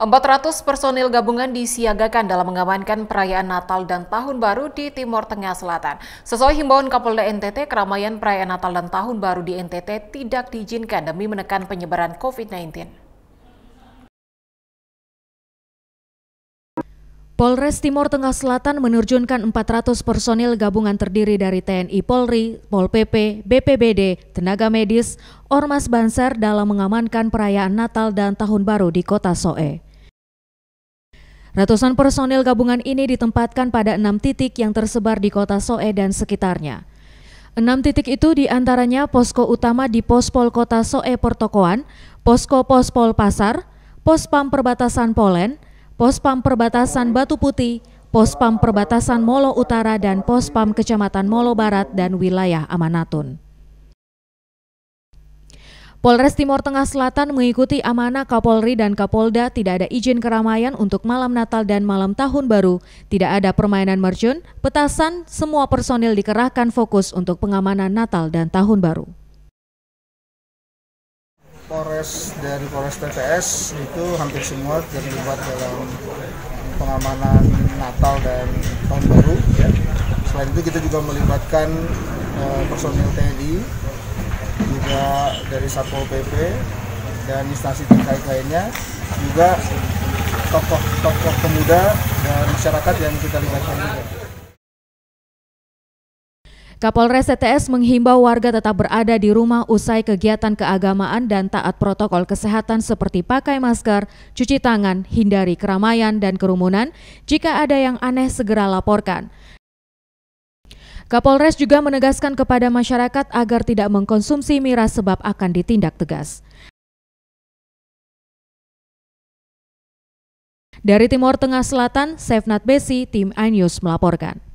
400 personil gabungan disiagakan dalam mengamankan perayaan Natal dan Tahun Baru di Timur Tengah Selatan. Sesuai himbauan Kapolda NTT, keramaian perayaan Natal dan Tahun Baru di NTT tidak diizinkan demi menekan penyebaran COVID-19. Polres Timur Tengah Selatan menerjunkan 400 personil gabungan terdiri dari TNI Polri, Pol PP, BPBD, tenaga medis, Ormas Banser dalam mengamankan perayaan Natal dan Tahun Baru di Kota Soe. Ratusan personil gabungan ini ditempatkan pada enam titik yang tersebar di kota Soe dan sekitarnya. Enam titik itu diantaranya posko utama di Pospol Kota Soe Portokoan, Posko Pospol Pasar, Pospam Perbatasan Polen, Pospam Perbatasan Batu Putih, Pospam Perbatasan Molo Utara dan Pospam Kecamatan Molo Barat dan wilayah Amanatun. Polres Timur Tengah Selatan mengikuti amanah Kapolri dan Kapolda tidak ada izin keramaian untuk malam Natal dan malam Tahun Baru, tidak ada permainan mercun, petasan, semua personil dikerahkan fokus untuk pengamanan Natal dan Tahun Baru. Polres dan Polres TPS itu hampir semua terlibat dalam pengamanan Natal dan Tahun Baru. Selain itu kita juga melibatkan eh, personil TNI juga dari Satpol PP dan instansi terkait lainnya juga tokoh-tokoh pemuda dan masyarakat yang kita libatkan juga. Kapolres CTS menghimbau warga tetap berada di rumah usai kegiatan keagamaan dan taat protokol kesehatan seperti pakai masker, cuci tangan, hindari keramaian dan kerumunan. Jika ada yang aneh segera laporkan. Kapolres juga menegaskan kepada masyarakat agar tidak mengkonsumsi miras sebab akan ditindak tegas. Dari Timur Tengah Selatan, Sefnat Besi, tim Anyus melaporkan.